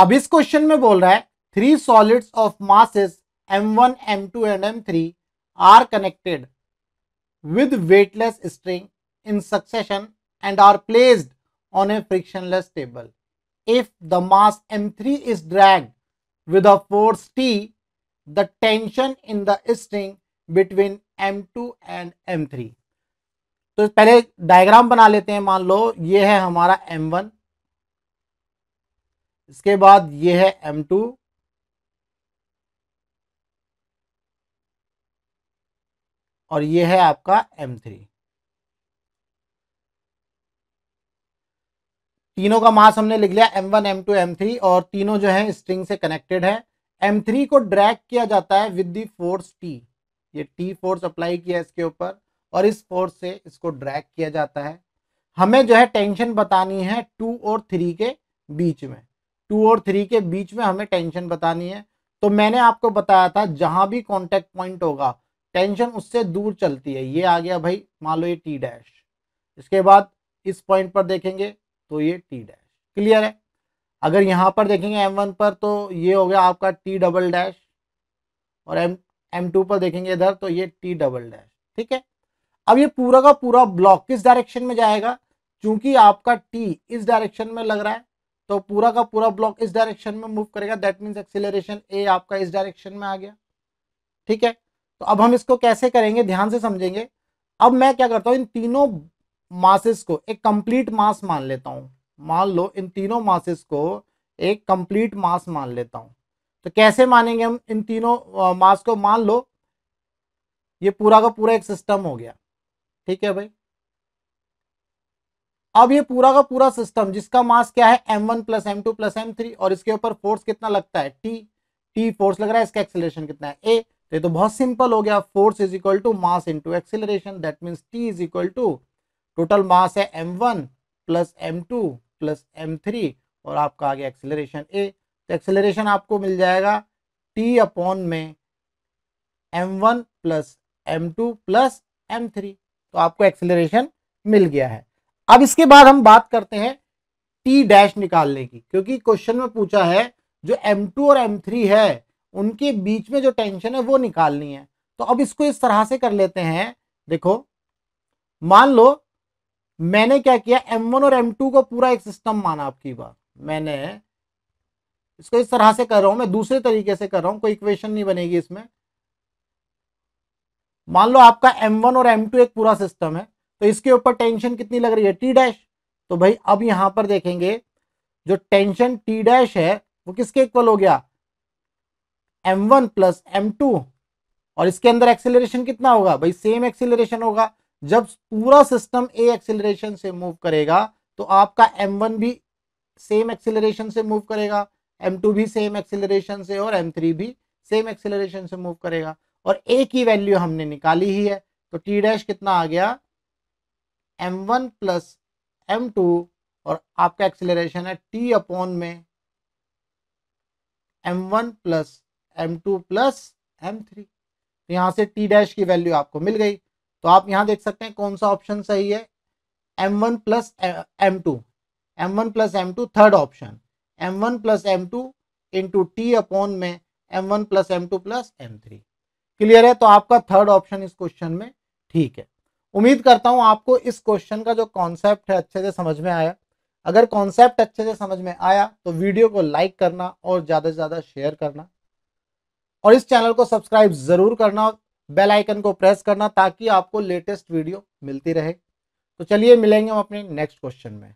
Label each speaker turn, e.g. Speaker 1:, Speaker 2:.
Speaker 1: अब इस क्वेश्चन में बोल रहा है three solids of masses M one M two and M three are connected with weightless string in succession and are placed on a frictionless table if the mass M3 three is drag with a force T, the tension in the string between M two and M three तो पहले diagram बना लेते हैं मान लो ये है हमारा M one इसके बाद ये है एम टू और ये है आपका एम थ्री तीनों का मास हमने लिख लिया M one M two M three और तीनों जो है स्ट्रिंग से कनेक्टेड है एम थ्री को ड्रैग किया जाता है विद दी फोर्स टी ये टी फोर्स अप्लाई किया इसके ऊपर और इस फोर्स से इसको ड्रैग किया जाता है हमें जो है टेंशन बतानी है टू और थ्री के बीच में टू और थ्री के बीच में हमें टेंशन बतानी है तो मैंने आपको बताया था जहां भी कॉन्टेक्ट पॉइंट होगा टेंशन उससे दूर चलती है ये आ गया भाई मान लो ये टी डैश इसके बाद इस पॉइंट पर देखेंगे तो ये टी डैश क्लियर है अगर यहां पर देखेंगे एम वन पर तो ये हो गया आपका टी डबल डैश और एम एम टू पर देखेंगे इधर तो ये टी डबल डैश ठीक है अब ये पूरा का पूरा ब्लॉक किस डायरेक्शन में जाएगा क्योंकि आपका टी इस डायरेक्शन में लग रहा है तो पूरा का पूरा ब्लॉक इस डायरेक्शन में मूव करेगा दैट मीन्स एक्सिलेशन ए आपका इस डायरेक्शन में आ गया ठीक है तो अब हम इसको कैसे करेंगे ध्यान से समझेंगे अब मैं क्या करता हूँ इन तीनों मासेस को एक कंप्लीट मास मान लेता हूँ मान लो इन तीनों मासेस को एक कंप्लीट मास मान लेता हूँ तो कैसे मानेंगे हम इन तीनों मास को मान लो ये पूरा का पूरा एक सिस्टम हो गया ठीक है भाई अब ये पूरा का पूरा सिस्टम जिसका मास क्या है M one plus M two plus M three और इसके ऊपर फोर्स कितना लगता है टी टी फोर्स लग रहा है इसका एक्सेलरेशन कितना है ए तो ये तो बहुत सिंपल हो गया force is equal to mass into acceleration that means T is equal to total mass है M one plus M two plus M three और आपका आ गया एक्सेलरेशन ए तो एक्सेलरेशन आपको मिल जाएगा टी अपॉन में M one plus M two plus M three तो आपको एक्सेलरेशन मिल गया है अब इसके बाद हम बात करते हैं टी डैश निकालने की क्योंकि क्वेश्चन में पूछा है जो एम टू और एम थ्री है उनके बीच में जो टेंशन है वो निकालनी है तो अब इसको इस तरह से कर लेते हैं देखो मान लो मैंने क्या किया एम वन और एम टू को पूरा एक सिस्टम माना आपकी बात मैंने इसको इस तरह से कर रहा हूं मैं दूसरे तरीके से कर रहा हूं कोई इक्वेशन नहीं बनेगी इसमें मान लो आपका M1 और M2 एक पूरा सिस्टम है तो इसके ऊपर टेंशन कितनी लग रही है टी डैश तो भाई अब यहां पर देखेंगे जो टेंशन टी डैश है वो किसके इक्वल हो गया M one plus M two और इसके अंदर एक्सिलेशन कितना होगा भाई सेम एक्सिलेशन होगा जब पूरा सिस्टम ए एक्सिलेशन से मूव करेगा तो आपका एम वन भी सेम एक्सिलेशन से मूव करेगा एम टू भी सेम एक्सिलेशन से और एम थ्री भी सेम एक्सिलेशन से मूव करेगा और ए की वैल्यू हमने निकाली ही है तो टी डैश कितना आ गया M one plus M two और आपका एक्सेलरेशन है टी अपॉन में M one plus M two plus M three तो यहाँ से टी डैश की वैल्यू आपको मिल गई तो आप यहाँ देख सकते हैं कौन सा ऑप्शन सही है M one plus M two M one plus M two third option M one plus M two into T upon में M one plus M two plus M three clear है तो आपका थर्ड ऑप्शन इस question में ठीक है उम्मीद करता हूँ आपको इस क्वेश्चन का जो कॉन्सेप्ट है अच्छे से समझ में आया अगर कॉन्सेप्ट अच्छे से समझ में आया तो वीडियो को लाइक करना और ज़्यादा से ज़्यादा शेयर करना और इस चैनल को सब्सक्राइब ज़रूर करना बेल आइकन को प्रेस करना ताकि आपको लेटेस्ट वीडियो मिलती रहे तो चलिए मिलेंगे हम अपने नेक्स्ट क्वेश्चन में